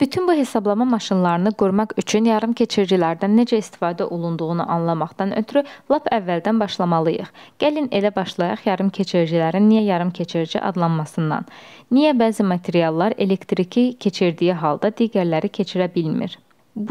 Bütün bu hesablama maşınlarını qurmaq üçün yarım keçiricilərdən necə istifadə olunduğunu anlamaqdan ötürü lap əvvəldən başlamalıyıq. Gəlin elə başlayaq yarım keçiricilərin niyə yarım keçirici adlanmasından. Niyə bəzi materiallar elektriki keçirdiyi halda digərləri keçirə bilmir?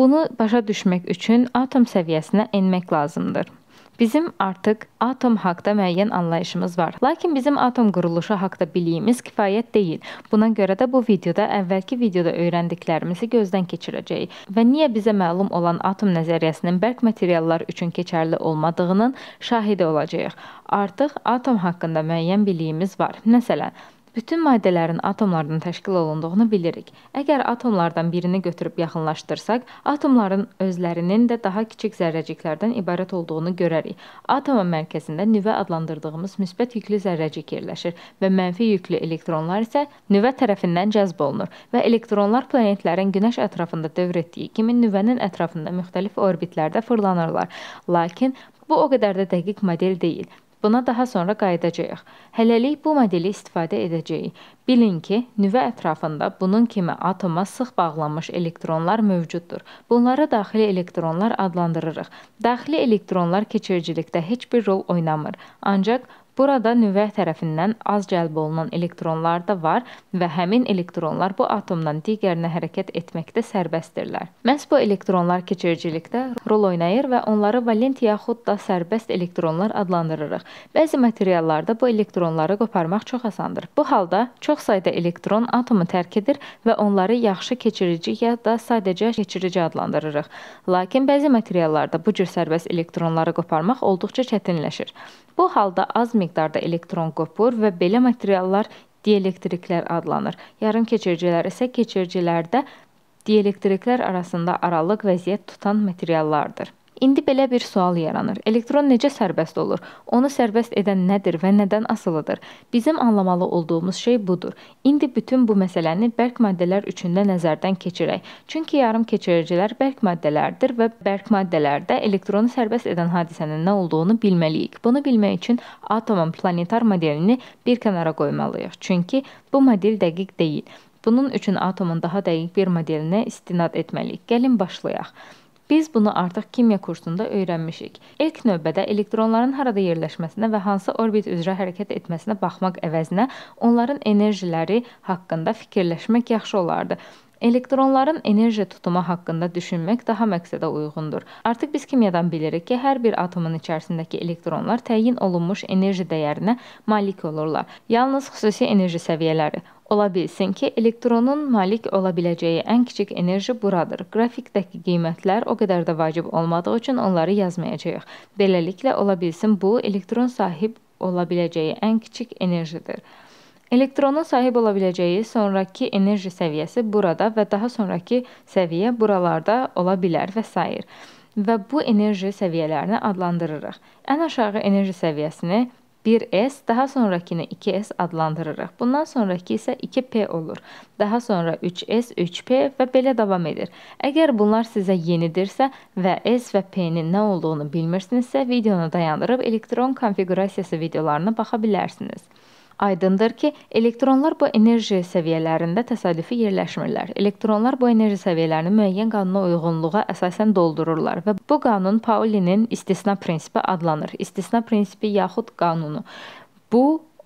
Bunu başa düşmək üçün atom səviyyəsinə enmək lazımdır. Bizim artıq atom haqqında müəyyən anlayışımız var. Lakin bizim atom quruluşu haqqında biliyimiz kifayət deyil. Buna görə də bu videoda əvvəlki videoda öyrəndiklərimizi gözdən keçirəcəyik və niyə bizə məlum olan atom nəzəriyyəsinin bərk materiallar üçün keçərli olmadığının şahidi olacağıq. Artıq atom haqqında müəyyən biliyimiz var. Məsələn, Bütün maddələrin atomlardan təşkil olunduğunu bilirik. Əgər atomlardan birini götürüb yaxınlaşdırsaq, atomların özlərinin də daha kiçik zərrəciklərdən ibarət olduğunu görərik. Atomun mərkəzində nüvə adlandırdığımız müsbət yüklü zərrəcik yerləşir və mənfi yüklü elektronlar isə nüvə tərəfindən cəzb olunur və elektronlar planetlərin günəş ətrafında dövr etdiyi kimi nüvənin ətrafında müxtəlif orbitlərdə fırlanırlar. Lakin bu o qədər də dəqiq model deyil. Buna daha sonra qayıdacağıq. Hələlik bu modeli istifadə edəcəyik. Bilin ki, nüvə ətrafında bunun kimi atoma sıx bağlanmış elektronlar mövcuddur. Bunları daxili elektronlar adlandırırıq. Daxili elektronlar keçiricilikdə heç bir rol oynamır, ancaq Burada nüvə tərəfindən az cəlb olunan elektronlar da var və həmin elektronlar bu atomdan digərinə hərəkət etməkdə sərbəstdirlər. Məhz bu elektronlar keçiricilikdə rol oynayır və onları valent yaxud da sərbəst elektronlar adlandırırıq. Bəzi materiallarda bu elektronları qoparmaq çox asandır. Bu halda çox sayda elektron atomu tərk edir və onları yaxşı keçirici ya da sadəcə keçirici adlandırırıq. Lakin bəzi materiallarda bu cür sərbəst elektronları qoparmaq olduqca çətinləşir. Bu halda az miqdarda elektron qopur və belə materiallar dielektriklər adlanır. Yarımkeçircilər isə keçiricilərdə dielektriklər arasında aralıq vəziyyət tutan materiallardır. İndi belə bir sual yaranır. Elektron necə sərbəst olur? Onu sərbəst edən nədir və nədən asılıdır? Bizim anlamalı olduğumuz şey budur. İndi bütün bu məsələni bərk maddələr üçün də nəzərdən keçirək. Çünki yarım keçiricilər bərk maddələrdir və bərk maddələrdə elektronu sərbəst edən hadisənin nə olduğunu bilməliyik. Bunu bilmək üçün atomun planetar modelini bir kənara qoymalıyıq. Çünki bu model dəqiq deyil. Bunun üçün atomun daha dəqiq bir modelinə istinad etməliyik. Gəlin başlayaq. Biz bunu artıq kimya kursunda öyrənmişik. İlk növbədə elektronların harada yerləşməsinə və hansı orbit üzrə hərəkət etməsinə baxmaq əvəzinə onların enerjiləri haqqında fikirləşmək yaxşı olardı. Elektronların enerji tutumu haqqında düşünmək daha məqsədə uyğundur. Artıq biz kimyadan bilirik ki, hər bir atomun içərisindəki elektronlar təyin olunmuş enerji dəyərinə malik olurlar. Yalnız xüsusi enerji səviyyələri Ola bilsin ki, elektronun malik ola biləcəyi ən kiçik enerji buradır. Qrafikdəki qiymətlər o qədər də vacib olmadığı üçün onları yazmayacağıq. Beləliklə, ola bilsin bu elektron sahib ola biləcəyi ən kiçik enerjidir. Elektronun sahib ola biləcəyi sonrakı enerji səviyyəsi burada və daha sonrakı səviyyə buralarda ola bilər və s. və bu enerji səviyyələrini adlandırırıq. Ən aşağı enerji səviyyəsini 1S, daha sonrakını 2S adlandırırıq. Bundan sonraki isə 2P olur. Daha sonra 3S, 3P və belə davam edir. Əgər bunlar sizə yenidirsə və S və P-nin nə olduğunu bilmirsinizsə, videonu dayandırıb elektron konfiqurasiyası videolarına baxa bilərsiniz. Aydındır ki, elektronlar bu enerji səviyyələrində təsadüfi yerləşmirlər. Elektronlar bu enerji səviyyələrini müəyyən qanuna uyğunluğa əsasən doldururlar və bu qanun Paulinin istisna prinsipi adlanır. İstisna prinsipi yaxud qanunu. Bu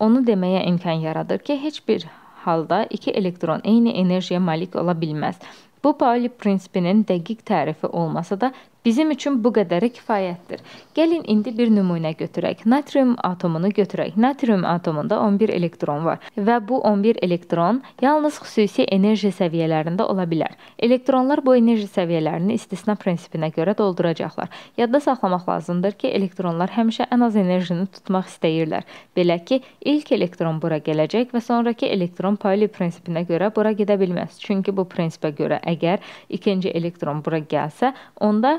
onu deməyə imkan yaradır ki, heç bir halda iki elektron eyni enerjiyə malik ola bilməz. Bu Pauli prinsipinin dəqiq tərifi olmasa da, Bizim üçün bu qədəri kifayətdir. Gəlin indi bir nümunə götürək. Natrium atomunu götürək. Natrium atomunda 11 elektron var və bu 11 elektron yalnız xüsusi enerji səviyyələrində ola bilər. Elektronlar bu enerji səviyyələrini istisna prinsipinə görə dolduracaqlar. Yadda saxlamaq lazımdır ki, elektronlar həmişə ən az enerjini tutmaq istəyirlər. Belə ki, ilk elektron bura gələcək və sonrakı elektron Pauli prinsipinə görə bura gedə bilməz. Çünki bu prinsipə görə əgər ikinci elektron bura gəlsə, onda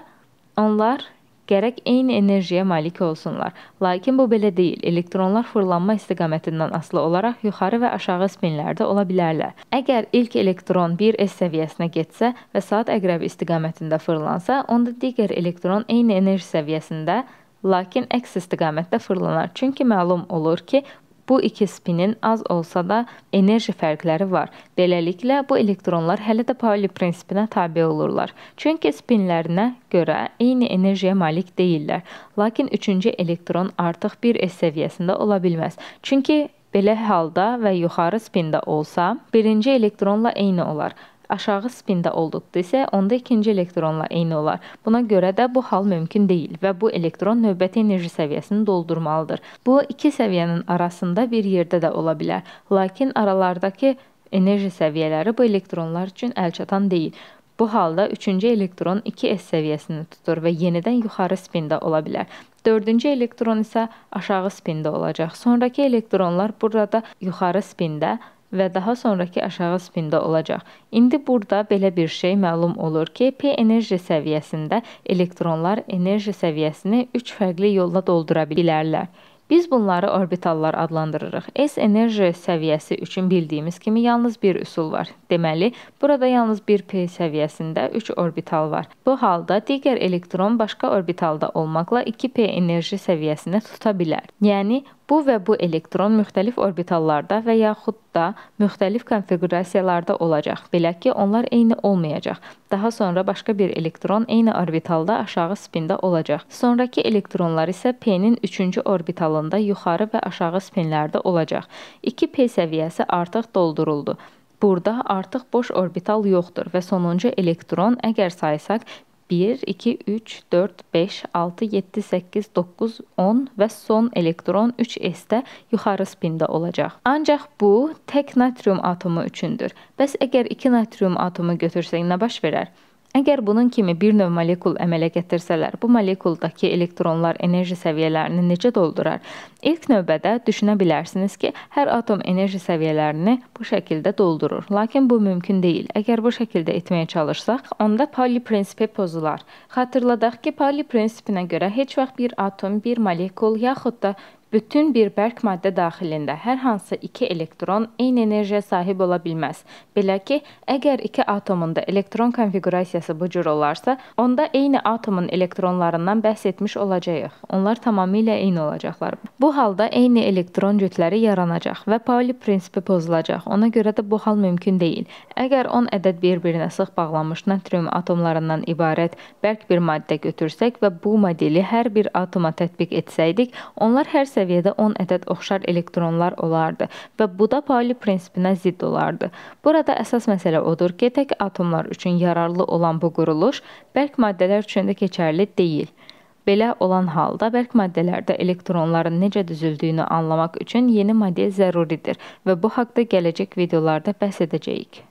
Onlar gərək eyni enerjiyə malik olsunlar. Lakin bu belə deyil. Elektronlar fırlanma istiqamətindən asılı olaraq yuxarı və aşağı spinlərdə ola bilərlər. Əgər ilk elektron 1s səviyyəsinə getsə və saat əqrəbi istiqamətində fırlansa, onda digər elektron eyni enerji səviyyəsində lakin əks istiqamətdə fırlanar. Çünki məlum olur ki, Bu iki spinin az olsa da enerji fərqləri var. Beləliklə, bu elektronlar hələ də Pauli prinsipinə tabe olurlar. Çünki spinlərinə görə eyni enerjiyə malik deyillər. Lakin üçüncü elektron artıq 1s səviyyəsində ola bilməz. Çünki belə halda və yuxarı spində olsa, birinci elektronla eyni olar aşağı spində olduqda isə onda ikinci elektronla eyni olar. Buna görə də bu hal mümkün deyil və bu elektron növbəti enerji səviyyəsini doldurmalıdır. Bu iki səviyyənin arasında bir yerdə də ola bilər, lakin aralardakı enerji səviyyələri bu elektronlar üçün əlçatan deyil. Bu halda 3-cü elektron 2s səviyyəsini tutur və yenidən yuxarı spində ola bilər. 4-cü elektron isə aşağı spində olacaq. Sonrakı elektronlar burada yuxarı spində, və daha sonrakı aşağı spində olacaq. İndi burada belə bir şey məlum olur ki, P enerji səviyyəsində elektronlar enerji səviyyəsini 3 fərqli yolla doldura bilərlər. Biz bunları orbitallar adlandırırıq. S enerji səviyyəsi üçün bildiyimiz kimi yalnız bir üsul var. Deməli, burada yalnız bir p səviyyəsində 3 orbital var. Bu halda digər elektron başqa orbitalda olmaqla 2p enerji səviyyəsini tuta bilər. Yəni Bu və bu elektron müxtəlif orbitallarda və yaxud da müxtəlif konfiqurasiyalarda olacaq, belə ki, onlar eyni olmayacaq. Daha sonra başqa bir elektron eyni orbitalda aşağı spində olacaq. Sonrakı elektronlar isə P-nin 3-cü orbitalında yuxarı və aşağı spinlərdə olacaq. 2P səviyyəsi artıq dolduruldu. Burada artıq boş orbital yoxdur və sonuncu elektron, əgər saysaq, 1, 2, 3, 4, 5, 6, 7, 8, 9, 10 və son elektron 3S-də yuxarı spində olacaq. Ancaq bu tək natrium atomu üçündür. Bəs əgər 2 natrium atomu götürsək nə baş verər? Əgər bunun kimi bir növ molekul əmələ gətirsələr, bu molekuldakı elektronlar enerji səviyyələrini necə doldurar? İlk növbədə düşünə bilərsiniz ki, hər atom enerji səviyyələrini bu şəkildə doldurur. Lakin bu mümkün deyil. Əgər bu şəkildə etməyə çalışsaq, onda Pauli prinsipi pozular. Xatırladaq ki, Pauli prinsipinə görə heç vaxt bir atom, bir molekul yaxud da Bütün bir bərk maddə daxilində hər hansı iki elektron eyni enerjiyə sahib ola bilməz. Belə ki, əgər iki atomunda elektron konfiqurasiyası bu cür olarsa, onda eyni atomun elektronlarından bəhs etmiş olacağıq. Onlar tamamilə eyni olacaqlar. Bu halda eyni elektron cütləri yaranacaq və Pauli prinsipi pozulacaq. Ona görə də bu hal mümkün deyil. Əgər 10 ədəd bir-birinə sıx bağlanmış natrium atomlarından ibarət bərk bir maddə götürsək və bu modeli hər bir atoma tətbiq etsəydik, onlar hər səhifə səviyyədə 10 ədəd oxşar elektronlar olardı və bu da Pauli prinsipinə zidd olardı. Burada əsas məsələ odur ki, tək atomlar üçün yararlı olan bu quruluş bərk maddələr üçün də keçərli deyil. Belə olan halda bərk maddələrdə elektronların necə düzüldüyünü anlamaq üçün yeni model zəruridir və bu haqqda gələcək videolarda bəhs edəcəyik.